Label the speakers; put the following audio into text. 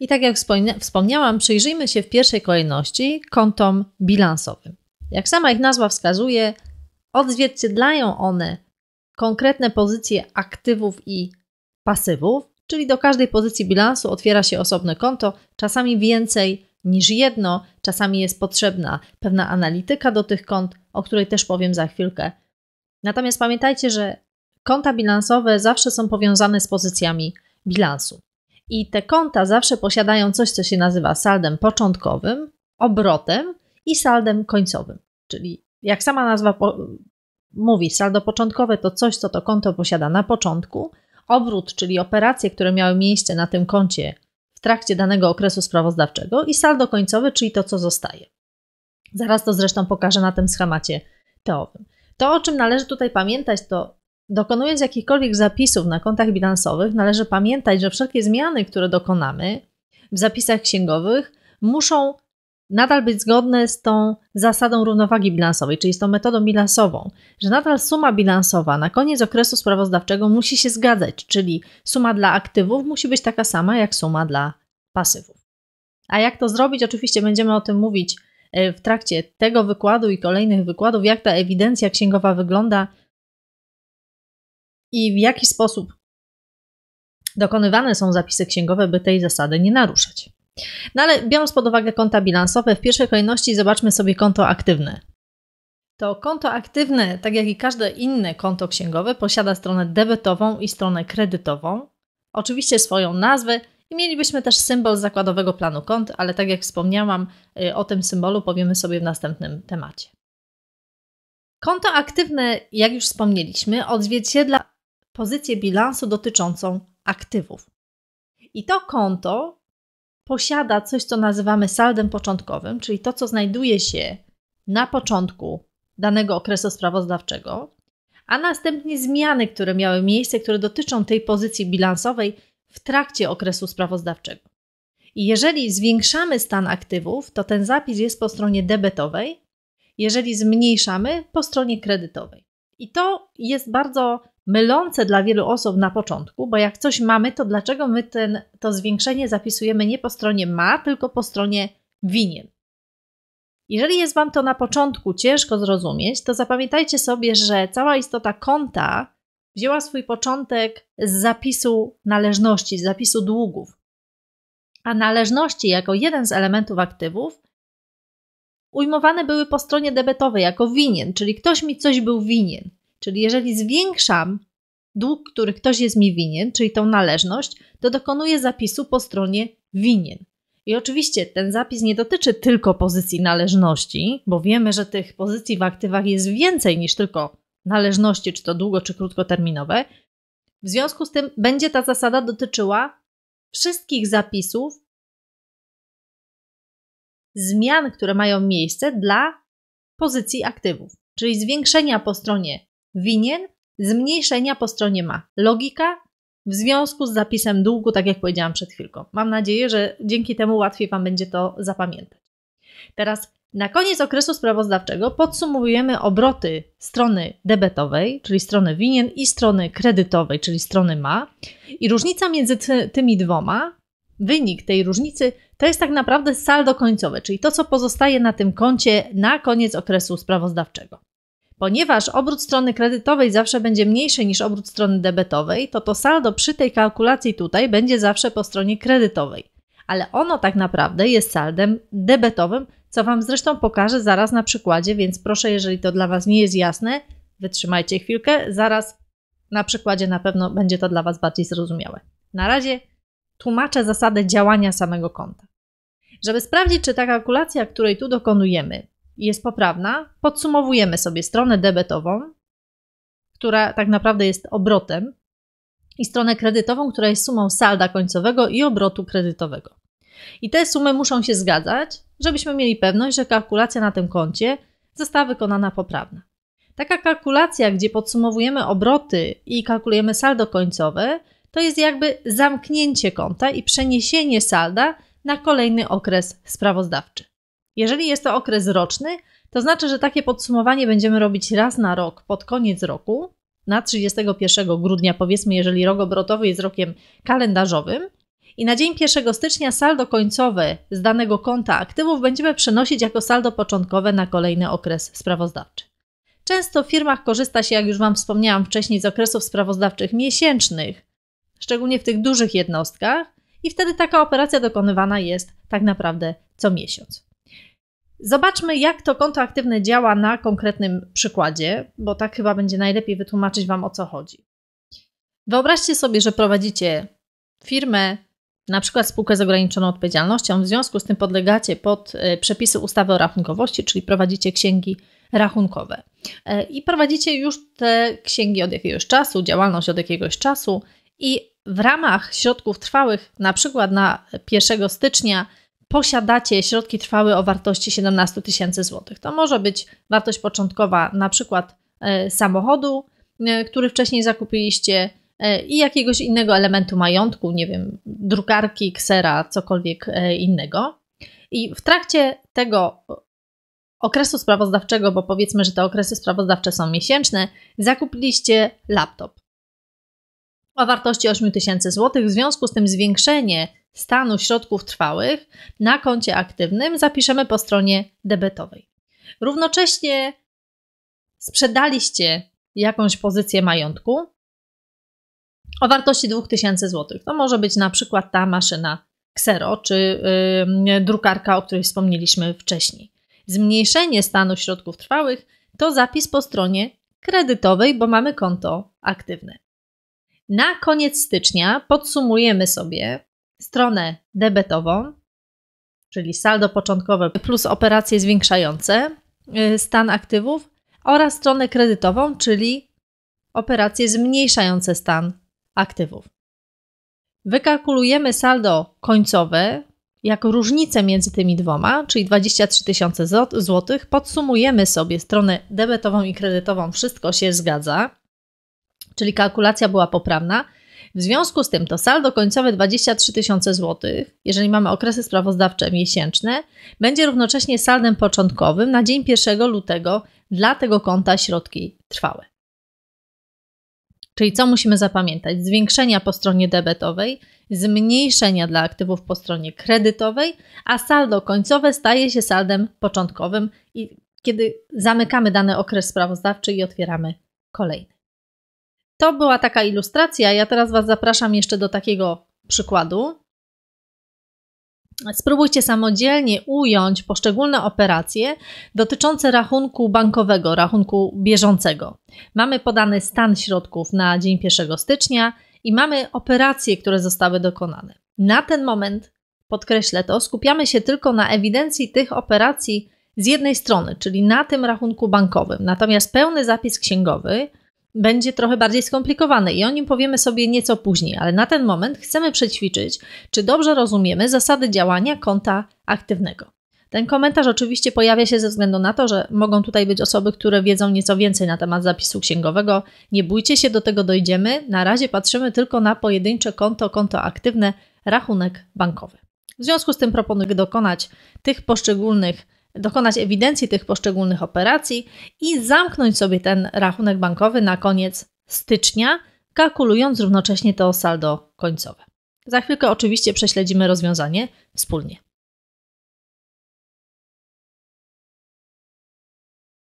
Speaker 1: I tak jak wspomniałam, przyjrzyjmy się w pierwszej kolejności kontom bilansowym. Jak sama ich nazwa wskazuje, odzwierciedlają one konkretne pozycje aktywów i pasywów, czyli do każdej pozycji bilansu otwiera się osobne konto, czasami więcej niż jedno, czasami jest potrzebna pewna analityka do tych kont, o której też powiem za chwilkę. Natomiast pamiętajcie, że konta bilansowe zawsze są powiązane z pozycjami bilansu. I te konta zawsze posiadają coś, co się nazywa saldem początkowym, obrotem i saldem końcowym. Czyli jak sama nazwa mówi, saldo początkowe to coś, co to konto posiada na początku, obrót, czyli operacje, które miały miejsce na tym koncie w trakcie danego okresu sprawozdawczego i saldo końcowe, czyli to, co zostaje. Zaraz to zresztą pokażę na tym schemacie teowym. To, o czym należy tutaj pamiętać, to Dokonując jakichkolwiek zapisów na kontach bilansowych, należy pamiętać, że wszelkie zmiany, które dokonamy w zapisach księgowych, muszą nadal być zgodne z tą zasadą równowagi bilansowej, czyli z tą metodą bilansową, że nadal suma bilansowa na koniec okresu sprawozdawczego musi się zgadzać, czyli suma dla aktywów musi być taka sama jak suma dla pasywów. A jak to zrobić? Oczywiście będziemy o tym mówić e, w trakcie tego wykładu i kolejnych wykładów, jak ta ewidencja księgowa wygląda i w jaki sposób dokonywane są zapisy księgowe, by tej zasady nie naruszać. No ale biorąc pod uwagę konta bilansowe, w pierwszej kolejności zobaczmy sobie konto aktywne. To konto aktywne, tak jak i każde inne konto księgowe, posiada stronę debetową i stronę kredytową, oczywiście swoją nazwę i mielibyśmy też symbol zakładowego planu kont, ale tak jak wspomniałam, y, o tym symbolu powiemy sobie w następnym temacie. Konto aktywne, jak już wspomnieliśmy, odzwierciedla pozycję bilansu dotyczącą aktywów. I to konto posiada coś, co nazywamy saldem początkowym, czyli to, co znajduje się na początku danego okresu sprawozdawczego, a następnie zmiany, które miały miejsce, które dotyczą tej pozycji bilansowej w trakcie okresu sprawozdawczego. I jeżeli zwiększamy stan aktywów, to ten zapis jest po stronie debetowej, jeżeli zmniejszamy po stronie kredytowej. I to jest bardzo mylące dla wielu osób na początku, bo jak coś mamy, to dlaczego my ten, to zwiększenie zapisujemy nie po stronie ma, tylko po stronie winien. Jeżeli jest Wam to na początku ciężko zrozumieć, to zapamiętajcie sobie, że cała istota konta wzięła swój początek z zapisu należności, z zapisu długów. A należności jako jeden z elementów aktywów ujmowane były po stronie debetowej jako winien, czyli ktoś mi coś był winien. Czyli jeżeli zwiększam dług, który ktoś jest mi winien, czyli tą należność, to dokonuję zapisu po stronie winien. I oczywiście ten zapis nie dotyczy tylko pozycji należności, bo wiemy, że tych pozycji w aktywach jest więcej niż tylko należności, czy to długo, czy krótkoterminowe. W związku z tym będzie ta zasada dotyczyła wszystkich zapisów, zmian, które mają miejsce dla pozycji aktywów, czyli zwiększenia po stronie winien zmniejszenia po stronie ma. Logika w związku z zapisem długu, tak jak powiedziałam przed chwilką. Mam nadzieję, że dzięki temu łatwiej Wam będzie to zapamiętać. Teraz na koniec okresu sprawozdawczego podsumowujemy obroty strony debetowej, czyli strony winien, i strony kredytowej, czyli strony ma. I różnica między tymi dwoma, wynik tej różnicy, to jest tak naprawdę saldo końcowe, czyli to, co pozostaje na tym koncie na koniec okresu sprawozdawczego. Ponieważ obrót strony kredytowej zawsze będzie mniejszy niż obrót strony debetowej, to to saldo przy tej kalkulacji tutaj będzie zawsze po stronie kredytowej. Ale ono tak naprawdę jest saldem debetowym, co Wam zresztą pokażę zaraz na przykładzie, więc proszę, jeżeli to dla Was nie jest jasne, wytrzymajcie chwilkę, zaraz na przykładzie na pewno będzie to dla Was bardziej zrozumiałe. Na razie tłumaczę zasadę działania samego konta. Żeby sprawdzić, czy ta kalkulacja, której tu dokonujemy, jest poprawna, podsumowujemy sobie stronę debetową, która tak naprawdę jest obrotem, i stronę kredytową, która jest sumą salda końcowego i obrotu kredytowego. I te sumy muszą się zgadzać, żebyśmy mieli pewność, że kalkulacja na tym koncie została wykonana poprawna. Taka kalkulacja, gdzie podsumowujemy obroty i kalkulujemy saldo końcowe, to jest jakby zamknięcie konta i przeniesienie salda na kolejny okres sprawozdawczy. Jeżeli jest to okres roczny, to znaczy, że takie podsumowanie będziemy robić raz na rok pod koniec roku, na 31 grudnia, powiedzmy, jeżeli rok obrotowy jest rokiem kalendarzowym. I na dzień 1 stycznia saldo końcowe z danego konta aktywów będziemy przenosić jako saldo początkowe na kolejny okres sprawozdawczy. Często w firmach korzysta się, jak już Wam wspomniałam wcześniej, z okresów sprawozdawczych miesięcznych, szczególnie w tych dużych jednostkach, i wtedy taka operacja dokonywana jest tak naprawdę co miesiąc. Zobaczmy, jak to konto aktywne działa na konkretnym przykładzie, bo tak chyba będzie najlepiej wytłumaczyć Wam o co chodzi. Wyobraźcie sobie, że prowadzicie firmę, na przykład spółkę z ograniczoną odpowiedzialnością, w związku z tym podlegacie pod e, przepisy ustawy o rachunkowości, czyli prowadzicie księgi rachunkowe. E, I prowadzicie już te księgi od jakiegoś czasu, działalność od jakiegoś czasu i w ramach środków trwałych, na przykład na 1 stycznia posiadacie środki trwałe o wartości 17 tysięcy złotych. To może być wartość początkowa na przykład e, samochodu, e, który wcześniej zakupiliście e, i jakiegoś innego elementu majątku, nie wiem, drukarki, ksera, cokolwiek innego. I w trakcie tego okresu sprawozdawczego, bo powiedzmy, że te okresy sprawozdawcze są miesięczne, zakupiliście laptop o wartości 8 tysięcy złotych. W związku z tym zwiększenie stanu środków trwałych na koncie aktywnym zapiszemy po stronie debetowej. Równocześnie sprzedaliście jakąś pozycję majątku o wartości 2000 zł. To może być na przykład ta maszyna Xero czy yy, drukarka, o której wspomnieliśmy wcześniej. Zmniejszenie stanu środków trwałych to zapis po stronie kredytowej, bo mamy konto aktywne. Na koniec stycznia podsumujemy sobie stronę debetową, czyli saldo początkowe plus operacje zwiększające y, stan aktywów oraz stronę kredytową, czyli operacje zmniejszające stan aktywów. Wykalkulujemy saldo końcowe jako różnicę między tymi dwoma, czyli 23 tysiące złotych. Podsumujemy sobie stronę debetową i kredytową, wszystko się zgadza czyli kalkulacja była poprawna. W związku z tym to saldo końcowe 23 tysiące złotych, jeżeli mamy okresy sprawozdawcze miesięczne, będzie równocześnie saldem początkowym na dzień 1 lutego dla tego konta środki trwałe. Czyli co musimy zapamiętać? Zwiększenia po stronie debetowej, zmniejszenia dla aktywów po stronie kredytowej, a saldo końcowe staje się saldem początkowym, i kiedy zamykamy dany okres sprawozdawczy i otwieramy kolejny. To była taka ilustracja. Ja teraz Was zapraszam jeszcze do takiego przykładu. Spróbujcie samodzielnie ująć poszczególne operacje dotyczące rachunku bankowego, rachunku bieżącego. Mamy podany stan środków na dzień 1 stycznia i mamy operacje, które zostały dokonane. Na ten moment, podkreślę to, skupiamy się tylko na ewidencji tych operacji z jednej strony, czyli na tym rachunku bankowym. Natomiast pełny zapis księgowy będzie trochę bardziej skomplikowany i o nim powiemy sobie nieco później, ale na ten moment chcemy przećwiczyć, czy dobrze rozumiemy zasady działania konta aktywnego. Ten komentarz oczywiście pojawia się ze względu na to, że mogą tutaj być osoby, które wiedzą nieco więcej na temat zapisu księgowego. Nie bójcie się, do tego dojdziemy. Na razie patrzymy tylko na pojedyncze konto, konto aktywne, rachunek bankowy. W związku z tym proponuję dokonać tych poszczególnych dokonać ewidencji tych poszczególnych operacji i zamknąć sobie ten rachunek bankowy na koniec stycznia, kalkulując równocześnie to saldo końcowe. Za chwilkę oczywiście prześledzimy rozwiązanie wspólnie.